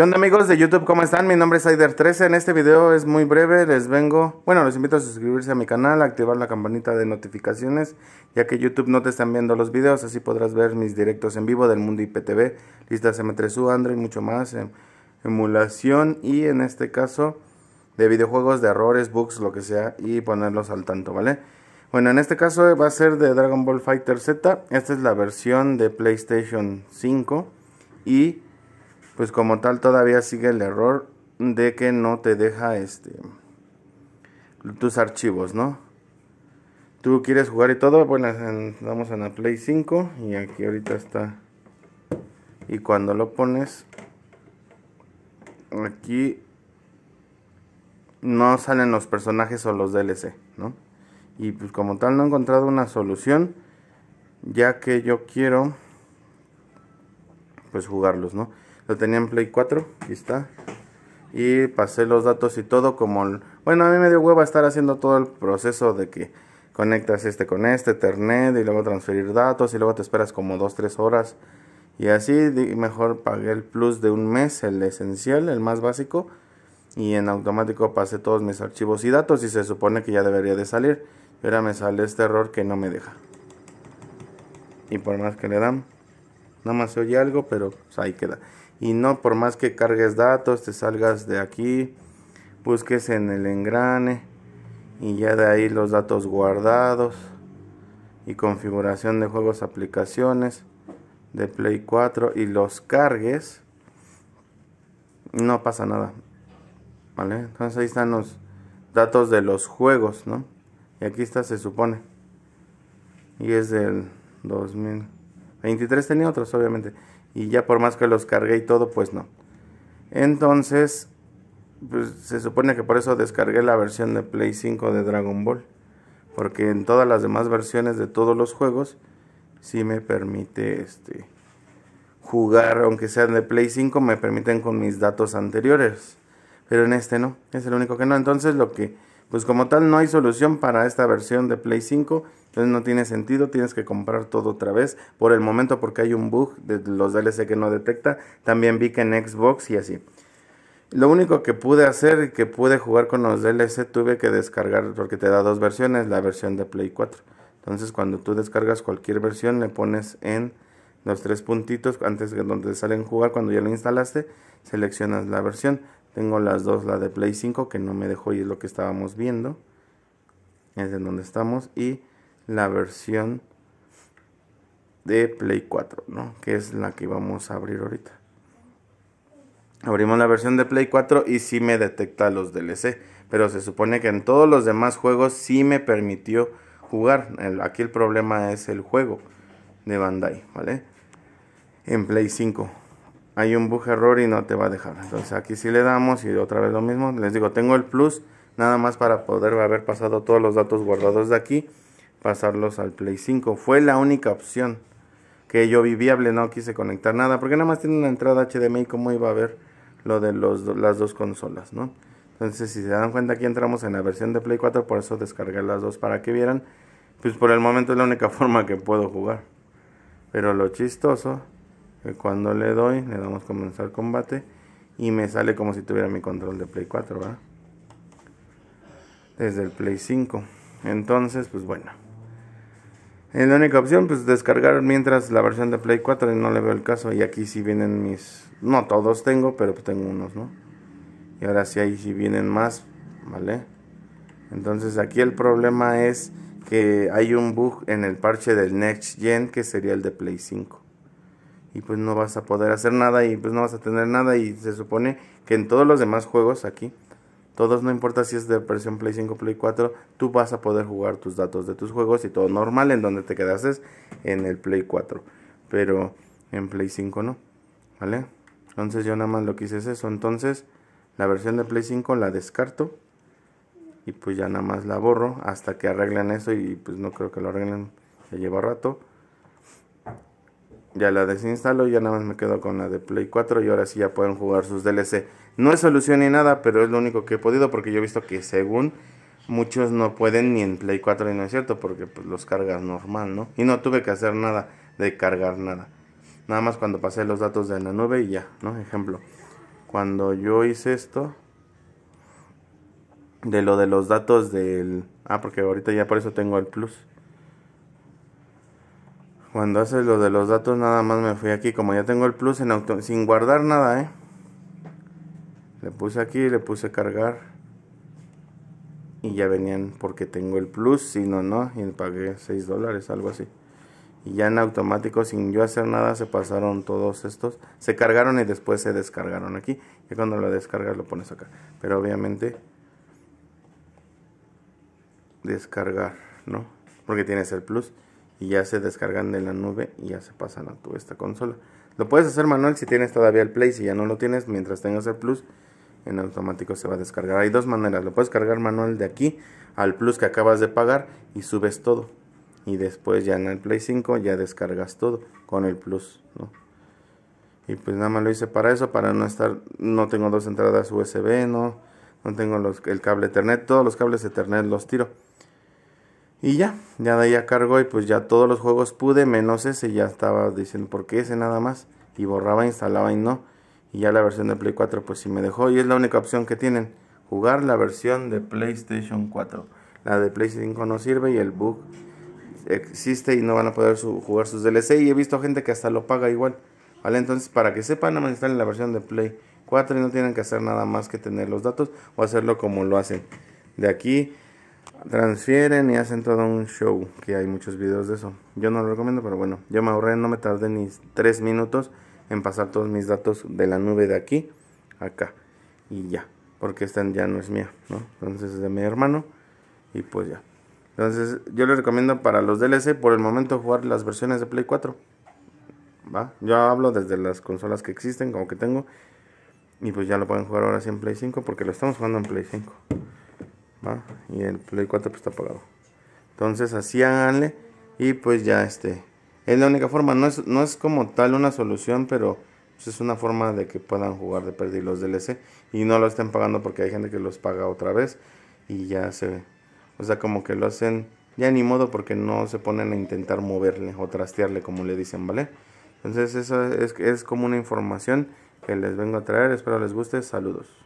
¿Qué onda amigos de YouTube? ¿Cómo están? Mi nombre es Aider13. En este video es muy breve, les vengo... Bueno, los invito a suscribirse a mi canal, activar la campanita de notificaciones, ya que YouTube no te están viendo los videos, así podrás ver mis directos en vivo del mundo IPTV, listas M3U, Android, mucho más, em, emulación y en este caso de videojuegos, de errores, bugs, lo que sea, y ponerlos al tanto, ¿vale? Bueno, en este caso va a ser de Dragon Ball Fighter Z, esta es la versión de PlayStation 5 y pues como tal todavía sigue el error de que no te deja este tus archivos, ¿no? Tú quieres jugar y todo, bueno, vamos a la Play 5 y aquí ahorita está. Y cuando lo pones aquí no salen los personajes o los DLC, ¿no? Y pues como tal no he encontrado una solución ya que yo quiero pues jugarlos, ¿no? tenía en Play 4, está. Y pasé los datos y todo como... bueno, a mí me dio hueva estar haciendo todo el proceso de que conectas este con este, Ethernet y luego transferir datos y luego te esperas como 2-3 horas. Y así mejor pagué el plus de un mes, el esencial, el más básico. Y en automático pasé todos mis archivos y datos y se supone que ya debería de salir. pero ahora me sale este error que no me deja. Y por más que le dan nada más se oye algo, pero pues, ahí queda. Y no por más que cargues datos, te salgas de aquí, busques en el engrane y ya de ahí los datos guardados y configuración de juegos, aplicaciones de Play 4 y los cargues, no pasa nada. ¿Vale? Entonces ahí están los datos de los juegos, ¿no? Y aquí está, se supone. Y es del 2000. 23 tenía otros, obviamente. Y ya por más que los cargué y todo, pues no. Entonces, pues, se supone que por eso descargué la versión de Play 5 de Dragon Ball. Porque en todas las demás versiones de todos los juegos, sí me permite este, jugar, aunque sean de Play 5, me permiten con mis datos anteriores. Pero en este no, es el único que no. Entonces, lo que pues como tal no hay solución para esta versión de Play 5. Entonces no tiene sentido, tienes que comprar todo otra vez por el momento porque hay un bug de los DLC que no detecta. También vi que en Xbox y así. Lo único que pude hacer y que pude jugar con los DLC tuve que descargar porque te da dos versiones, la versión de Play 4. Entonces cuando tú descargas cualquier versión le pones en los tres puntitos antes de donde salen jugar cuando ya lo instalaste, seleccionas la versión. Tengo las dos, la de Play 5 que no me dejó y es lo que estábamos viendo. Es en donde estamos. Y la versión de Play 4, ¿no? Que es la que vamos a abrir ahorita. Abrimos la versión de Play 4 y sí me detecta los DLC. Pero se supone que en todos los demás juegos sí me permitió jugar. aquí el problema es el juego de Bandai, ¿vale? En Play 5 hay un bug error y no te va a dejar. Entonces aquí sí le damos y otra vez lo mismo. Les digo, tengo el plus nada más para poder haber pasado todos los datos guardados de aquí, pasarlos al Play 5. Fue la única opción que yo vi viable, no quise conectar nada, porque nada más tiene una entrada HDMI, como iba a ver lo de las dos consolas, ¿no? Entonces, si se dan cuenta, aquí entramos en la versión de Play 4, por eso descargué las dos para que vieran. Pues por el momento es la única forma que puedo jugar. Pero lo chistoso eh, cuando le doy, le damos comenzar combate y me sale como si tuviera mi control de Play 4, ¿verdad? Desde el Play 5. Entonces, pues bueno. Es eh, la única opción, pues descargar mientras la versión de Play 4 no le veo el caso. Y aquí sí vienen mis... No todos tengo, pero pues tengo unos, ¿no? Y ahora sí ahí si vienen más, ¿vale? Entonces aquí el problema es que hay un bug en el parche del Next Gen que sería el de Play 5 y pues no vas a poder hacer nada y pues no vas a tener nada y se supone que en todos los demás juegos aquí, todos no importa si es de versión Play 5, Play 4, tú vas a poder jugar tus datos de tus juegos y todo normal en donde te quedases en el Play 4, pero en Play 5 no, ¿vale? Entonces yo nada más lo que hice es eso, entonces la versión de Play 5 la descarto y pues ya nada más la borro hasta que arreglen eso y pues no creo que lo arreglen, ya lleva rato ya la desinstalo, y ya nada más me quedo con la de Play 4 y ahora sí ya pueden jugar sus DLC. No es solución ni nada, pero es lo único que he podido porque yo he visto que según muchos no pueden ni en Play 4 y no es cierto porque pues, los cargas normal, ¿no? Y no tuve que hacer nada de cargar nada. Nada más cuando pasé los datos de la nube y ya, ¿no? Ejemplo, cuando yo hice esto de lo de los datos del... Ah, porque ahorita ya por eso tengo el plus. Cuando haces lo de los datos nada más me fui aquí. Como ya tengo el plus en auto sin guardar nada, ¿eh? Le puse aquí, le puse cargar. Y ya venían porque tengo el plus, si no, no. Y pagué 6 dólares, algo así. Y ya en automático, sin yo hacer nada, se pasaron todos estos. Se cargaron y después se descargaron aquí. Y cuando lo descargas lo pones acá. Pero obviamente... Descargar, ¿no? Porque tienes el plus y ya se descargan de la nube y ya se pasan a tu esta consola. Lo puedes hacer manual si tienes todavía el Play, si ya no lo tienes, mientras tengas el Plus, en automático se va a descargar. Hay dos maneras, lo puedes cargar manual de aquí al Plus que acabas de pagar y subes todo. Y después ya en el Play 5 ya descargas todo con el Plus, ¿no? Y pues nada más lo hice para eso, para no estar, no tengo dos entradas USB, no, no tengo el cable Ethernet, todos los cables Ethernet los tiro. Y ya, ya de ahí a cargo y pues ya todos los juegos pude, menos ese, ya estaba diciendo por qué ese nada más. Y borraba, instalaba y no. Y ya la versión de Play 4 pues sí me dejó y es la única opción que tienen. Jugar la versión de PlayStation 4. La de PlayStation 5 no sirve y el bug existe y no van a poder jugar sus DLC. Y he visto gente que hasta lo paga igual. ¿Vale? Entonces para que sepan, no me instalen la versión de Play 4 y no tienen que hacer nada más que tener los datos o hacerlo como lo hacen. De aquí transfieren y hacen todo un show, que hay muchos videos de eso. Yo no lo recomiendo, pero bueno, yo me ahorré, no me tardé ni 3 minutos en pasar todos mis datos de la nube de aquí acá y ya, porque esta ya no es mía, ¿no? Entonces es de mi hermano y pues ya. Entonces yo les recomiendo para los DLC por el momento jugar las versiones de Play 4. ¿Va? Yo hablo desde las consolas que existen, como que tengo. Y pues ya lo pueden jugar ahora sí en Play 5 porque lo estamos jugando en Play 5. Y el Play 4 pues está apagado. Entonces así háganle y pues ya este. Es la única forma, no es, no es como tal una solución, pero pues, es una forma de que puedan jugar de perder los DLC y no lo estén pagando porque hay gente que los paga otra vez y ya se ve. O sea, como que lo hacen ya ni modo porque no se ponen a intentar moverle o trastearle como le dicen, ¿vale? Entonces eso es, es como una información que les vengo a traer, espero les guste, saludos.